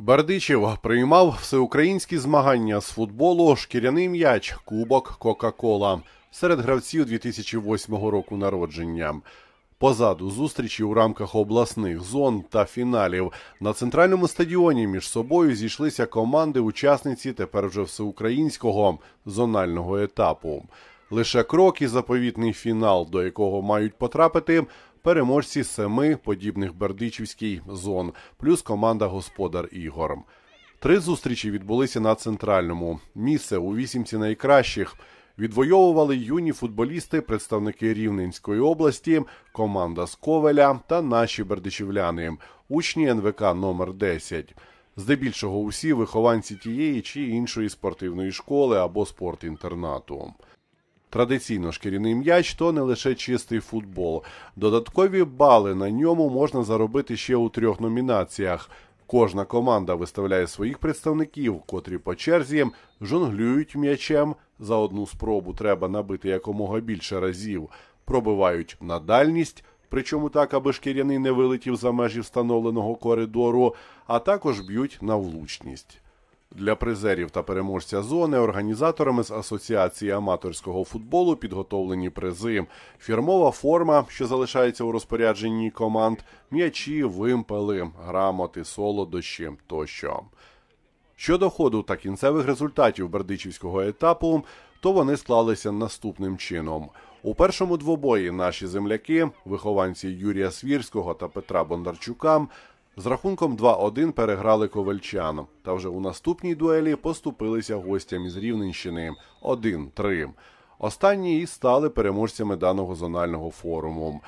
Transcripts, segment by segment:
Бердичів приймав всеукраїнські змагання з футболу, шкіряний м'яч, кубок Кока-Кола серед гравців 2008 року народження. Позаду зустрічі у рамках обласних зон та фіналів на центральному стадіоні між собою зійшлися команди-учасниці тепер вже всеукраїнського зонального етапу. Лише крок і заповітний фінал, до якого мають потрапити переможці семи подібних Бердичівській зон, плюс команда Господар Ігор. Три зустрічі відбулися на центральному. Місце у вісімці найкращих. Відвоювали юні футболісти, представники Рівненської області, команда з Ковеля та наші бердичівляни, учні НВК номер 10 Здебільшого усі вихованці тієї чи іншої спортивної школи або спортінтернату. Традиційно шкіряний м'яч то не лише чистий футбол. Додаткові бали на ньому можна заробити ще у трьох номінаціях. Кожна команда виставляє своїх представників, котрі по черзі жонглюють м'ячем. За одну спробу треба набити якомога більше разів, пробивають на дальність, причому так, аби шкіряний не вилетів за межі встановленого коридору, а також б'ють на влучність. Для призерів та переможця зони організаторами з Асоціації аматорського футболу підготовлені призи, фірмова форма, що залишається у розпорядженні команд, м'ячі, вимпели, грамоти, солодощі тощо. Щодо ходу та кінцевих результатів бердичівського етапу, то вони склалися наступним чином. У першому двобої наші земляки, вихованці Юрія Свірського та Петра Бондарчука, з рахунком 2-1 переграли ковальчан. Та вже у наступній дуелі поступилися гостям із Рівненщини 1-3. Останні і стали переможцями даного зонального форуму.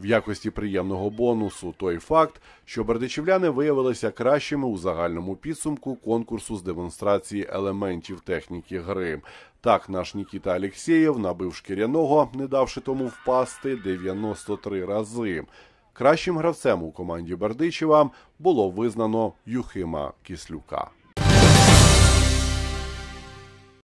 В якості приємного бонусу той факт, що бердичівляни виявилися кращими у загальному підсумку конкурсу з демонстрації елементів техніки гри. Так наш Нікіта Алєксєєв набив шкіряного, не давши тому впасти 93 рази. Кращим гравцем у команді Бердичева було визнано Юхима Кіслюка.